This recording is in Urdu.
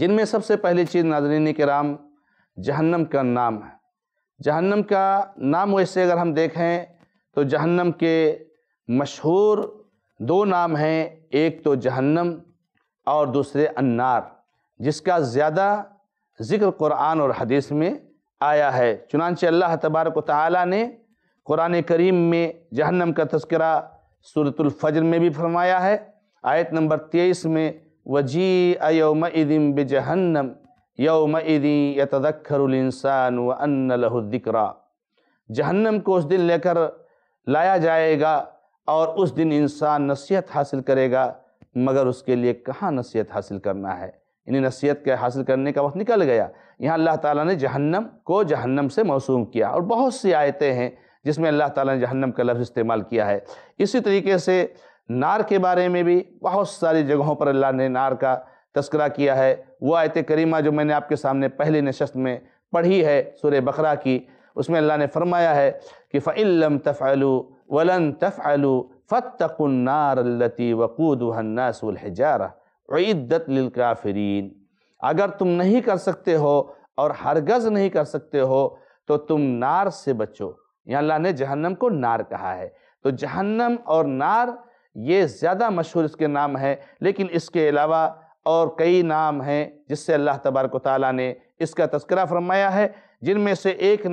جن میں سب سے پہلی چیز ناظرین کرام جہنم کا نام ہے جہنم کا نام ویسے اگر ہم دیکھیں تو جہنم کے مشہور دو نام ہیں ایک تو جہنم اور دوسرے انار جس کا زیادہ ذکر قرآن اور حدیث میں آیا ہے چنانچہ اللہ تبارک و تعالی نے قرآن کریم میں جہنم کا تذکرہ صورت الفجر میں بھی فرمایا ہے آیت نمبر تیئیس میں و جی ایوم ب جہنم یوم ادی یتھرسان و ان جہنم کو اس دن لے کر لایا جائے گا اور اس دن انسان نصیحت حاصل کرے گا مگر اس کے لیے کہاں نصیحت حاصل کرنا ہے یعنی نصیحت کے حاصل کرنے کا وقت نکل گیا یہاں اللہ تعالیٰ نے جہنم کو جہنم سے موسوم کیا اور بہت سی آیتیں ہیں جس میں اللہ تعالیٰ نے جہنم کا لفظ استعمال کیا ہے اسی طریقے سے نار کے بارے میں بھی بہت ساری جگہوں پر اللہ نے نار کا تذکرہ کیا ہے وہ آیت کریمہ جو میں نے آپ کے سامنے پہلی نشست میں پڑھی ہے سورہ بخرا کی اس میں اللہ نے فرمایا ہے کہ فَإِن لَمْ تَفْعَلُوا وَلَن تَفْعَلُوا علو النَّارَ الَّتِي وَقُودُهَا النَّاسُ الْحِجَارَةِ عِدَّتْ لِلْكَافِرِينَ اگر تم نہیں کر سکتے ہو اور ہرگز نہیں کر سکتے ہو تو تم نار سے بچو یہاں یعنی اللہ نے جہنم کو نار کہا ہے تو جہنم اور نار یہ زیادہ مشہور اس کے نام ہے لیکن اس کے علاوہ اور کئی نام ہیں جس سے اللہ تبارک و تعالیٰ نے اس کا تذکرہ فرمایا ہے جن میں سے ایک